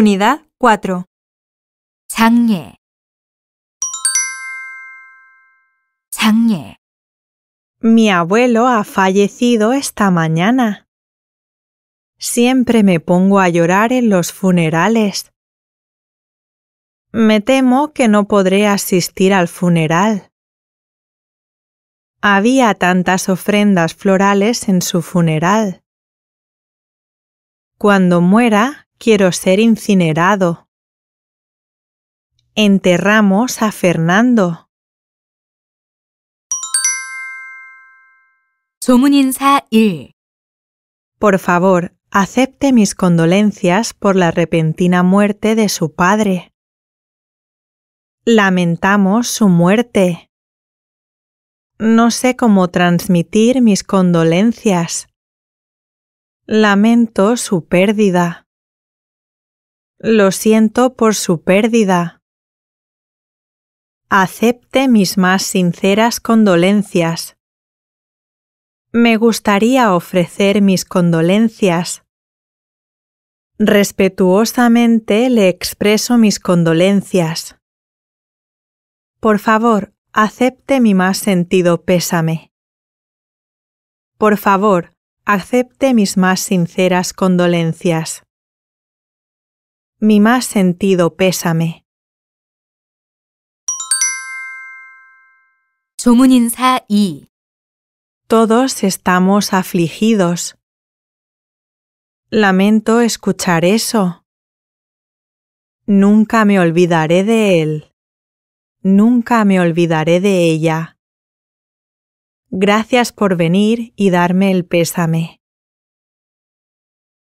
Unidad 4. Mi abuelo ha fallecido esta mañana. Siempre me pongo a llorar en los funerales. Me temo que no podré asistir al funeral. Había tantas ofrendas florales en su funeral. Cuando muera, Quiero ser incinerado. Enterramos a Fernando. Por favor, acepte mis condolencias por la repentina muerte de su padre. Lamentamos su muerte. No sé cómo transmitir mis condolencias. Lamento su pérdida. Lo siento por su pérdida. Acepte mis más sinceras condolencias. Me gustaría ofrecer mis condolencias. Respetuosamente le expreso mis condolencias. Por favor, acepte mi más sentido pésame. Por favor, acepte mis más sinceras condolencias. Mi más sentido pésame. Todos estamos afligidos. Lamento escuchar eso. Nunca me olvidaré de él. Nunca me olvidaré de ella. Gracias por venir y darme el pésame.